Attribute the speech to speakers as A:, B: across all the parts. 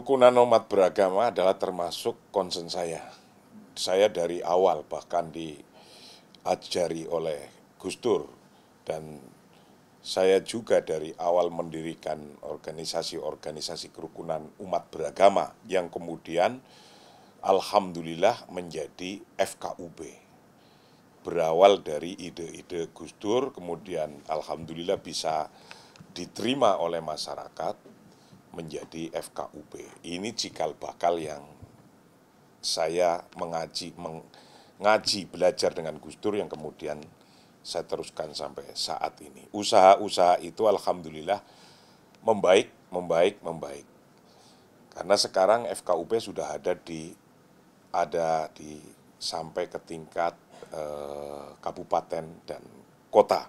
A: kerukunan umat beragama adalah termasuk konsen saya. Saya dari awal bahkan diajari oleh Gus Dur dan saya juga dari awal mendirikan organisasi-organisasi kerukunan umat beragama yang kemudian alhamdulillah menjadi FKUB. Berawal dari ide-ide Gus Dur kemudian alhamdulillah bisa diterima oleh masyarakat menjadi FKUB. Ini cikal bakal yang saya mengaji mengaji belajar dengan Gus Dur yang kemudian saya teruskan sampai saat ini. Usaha-usaha itu alhamdulillah membaik, membaik, membaik. Karena sekarang FKUB sudah ada di ada di sampai ke tingkat eh, kabupaten dan kota.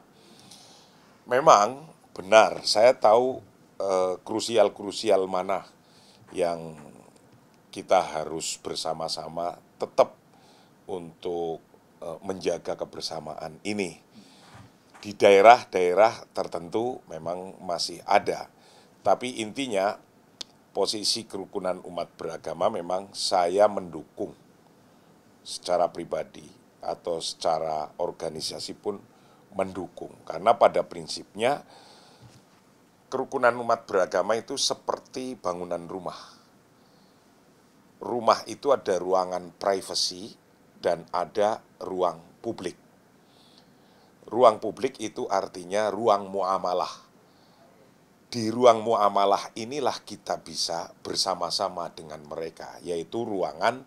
A: Memang benar, saya tahu Eh, krusial-krusial uh, mana yang kita harus bersama-sama tetap untuk uh, menjaga kebersamaan ini. Di daerah-daerah tertentu memang masih ada. Tapi intinya posisi kerukunan umat beragama memang saya mendukung secara pribadi atau secara organisasi pun mendukung karena pada prinsipnya kerukunan umat beragama itu seperti bangunan rumah. Rumah itu ada ruangan privasi dan ada ruang publik. Ruang publik itu artinya ruang muamalah. Di ruang muamalah inilah kita bisa bersama-sama dengan mereka, yaitu ruangan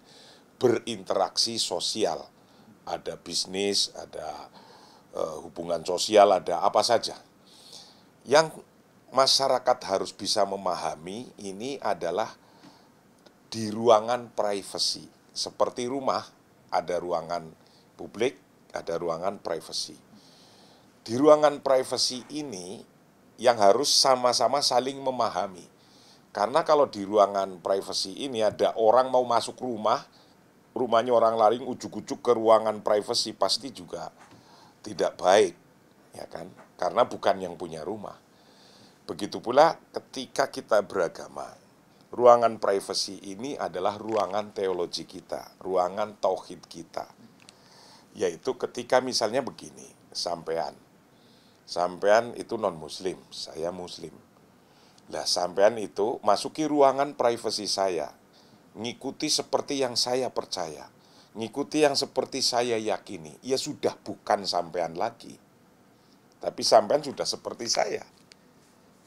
A: berinteraksi sosial. Ada bisnis, ada eh, hubungan sosial, ada apa saja. Yang masyarakat harus bisa memahami ini adalah di ruangan privasi. Seperti rumah, ada ruangan publik, ada ruangan privasi. Di ruangan privasi ini yang harus sama-sama saling memahami. Karena kalau di ruangan privasi ini ada orang mau masuk rumah, rumahnya orang lari ujuk-ujuk ke ruangan privasi pasti juga tidak baik, ya kan? Karena bukan yang punya rumah. Begitu pula ketika kita beragama, ruangan privasi ini adalah ruangan teologi kita, ruangan tauhid kita. Yaitu ketika misalnya begini, sampean. Sampean itu non-muslim, saya muslim. Lah sampean itu masuki ruangan privasi saya, ngikuti seperti yang saya percaya, ngikuti yang seperti saya yakini. Ya sudah bukan sampean lagi. Tapi sampean sudah seperti saya.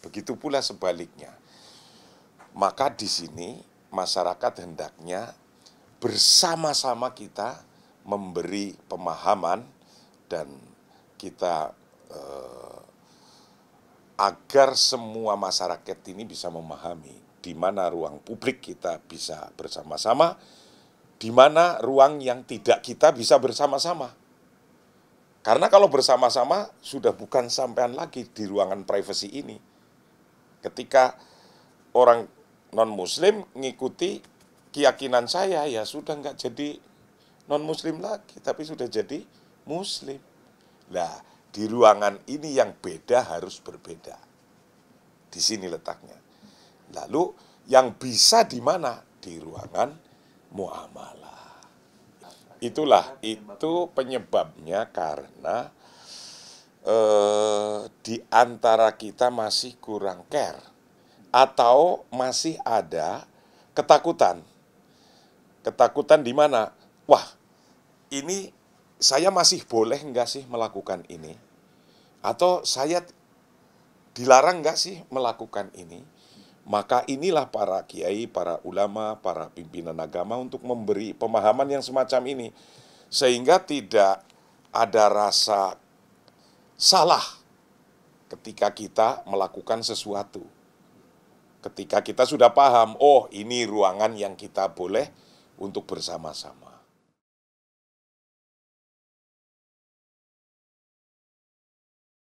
A: Begitu pula sebaliknya. Maka di sini masyarakat hendaknya bersama-sama kita memberi pemahaman dan kita eh, agar semua masyarakat ini bisa memahami di mana ruang publik kita bisa bersama-sama, di mana ruang yang tidak kita bisa bersama-sama. Karena kalau bersama-sama sudah bukan sampean lagi di ruangan privasi ini, ketika orang non muslim mengikuti keyakinan saya ya sudah nggak jadi non muslim lagi tapi sudah jadi muslim lah di ruangan ini yang beda harus berbeda di sini letaknya lalu yang bisa di mana di ruangan muamalah itulah itu penyebabnya karena eh, di antara kita masih kurang care atau masih ada ketakutan. Ketakutan di mana? Wah, ini saya masih boleh nggak sih melakukan ini? Atau saya dilarang nggak sih melakukan ini? Maka inilah para kiai, para ulama, para pimpinan agama untuk memberi pemahaman yang semacam ini. Sehingga tidak ada rasa salah ketika kita melakukan sesuatu. Ketika kita sudah paham, oh ini ruangan yang kita boleh untuk bersama-sama.